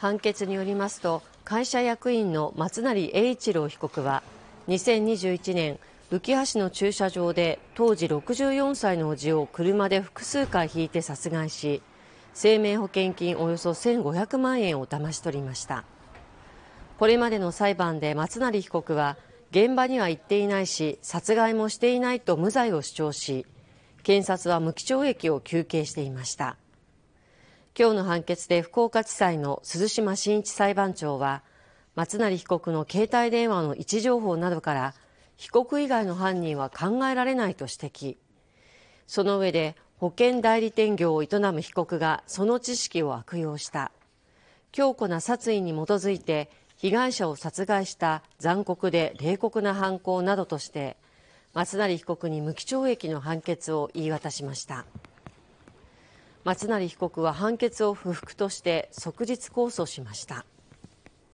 判決によりますと会社役員の松成英一郎被告は2021年浮橋市の駐車場で当時64歳の叔父を車で複数回引いて殺害し生命保険金およそ1500万円を騙し取りましたこれまでの裁判で松成被告は現場には行っていないし殺害もしていないと無罪を主張し検察は無期懲役を求刑していました今日の判決で福岡地裁の鈴島真一裁判長は松成被告の携帯電話の位置情報などから被告以外の犯人は考えられないと指摘その上で保険代理店業を営む被告がその知識を悪用した強固な殺意に基づいて被害者を殺害した残酷で冷酷な犯行などとして松成被告に無期懲役の判決を言い渡しました。松成被告は判決を不服として即日控訴しました。